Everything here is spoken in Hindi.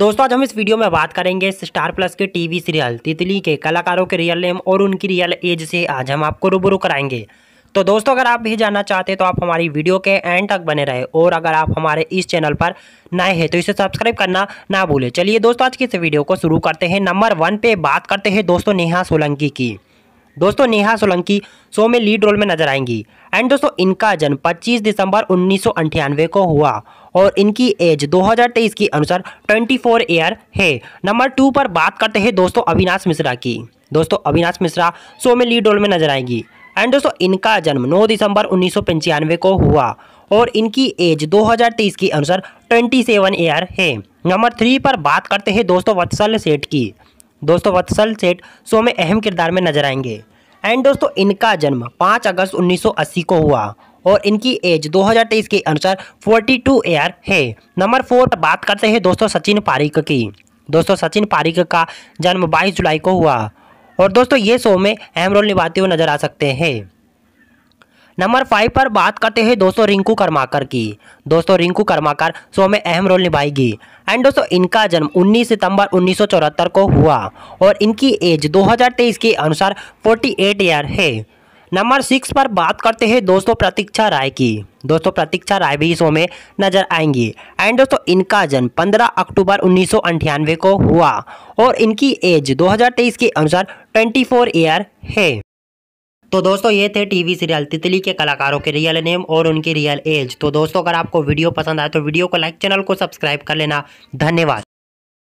दोस्तों आज हम इस वीडियो में बात करेंगे स्टार प्लस के टीवी सीरियल तितली के कलाकारों के रियल नेम और उनकी रियल एज से आज हम आपको रूबरू कराएंगे तो दोस्तों अगर आप भी जानना चाहते हैं तो आप हमारी वीडियो के एंड तक बने रहे और अगर आप हमारे इस चैनल पर नए हैं तो इसे सब्सक्राइब करना ना भूलें चलिए दोस्तों आज की इस वीडियो को शुरू करते हैं नंबर वन पे बात करते हैं दोस्तों नेहा सोलंकी की दोस्तों नेहा सोलंकी शो में लीड रोल में नजर आएंगी एंड दोस्तों इनका जन्म 25 दिसंबर उन्नीस को हुआ और इनकी एज 2023 के अनुसार 24 ईयर है नंबर टू पर बात करते हैं दोस्तों अविनाश मिश्रा की दोस्तों अविनाश मिश्रा शो में लीड रोल में नजर आएंगी एंड दोस्तों इनका जन्म 9 दिसंबर उन्नीस को हुआ और इनकी एज 2023 के अनुसार 27 ईयर है नंबर थ्री पर बात करते हैं दोस्तों वत्सल सेठ की दोस्तों वत्सल सेठ शो में अहम किरदार में नजर आएंगे एंड दोस्तों इनका जन्म 5 अगस्त 1980 को हुआ और इनकी एज 2023 के अनुसार 42 टू एयर है नंबर फोर पर बात करते हैं दोस्तों सचिन पारिक की दोस्तों सचिन पारिक का जन्म 22 जुलाई को हुआ और दोस्तों ये शो में अहम रोल निभाते हुए नजर आ सकते हैं नंबर फाइव पर बात करते हैं दोस्तों रिंकू कर्माकर की दोस्तों रिंकू कर्माकर शो में अहम रोल निभाएगी एंड दोस्तों इनका जन्म 19 सितंबर उन्नीस को हुआ और इनकी एज 2023 के अनुसार 48 ईयर है नंबर सिक्स पर बात करते हैं दोस्तों प्रतीक्षा राय की दोस्तों प्रतीक्षा राय भी शो में नजर आएंगी एंड दोस्तों इनका जन्म पंद्रह अक्टूबर उन्नीस को हुआ और इनकी एज दो के अनुसार ट्वेंटी ईयर है तो दोस्तों ये थे टीवी सीरियल तितली के कलाकारों के रियल नेम और उनकी रियल एज तो दोस्तों अगर आपको वीडियो पसंद आए तो वीडियो को लाइक चैनल को सब्सक्राइब कर लेना धन्यवाद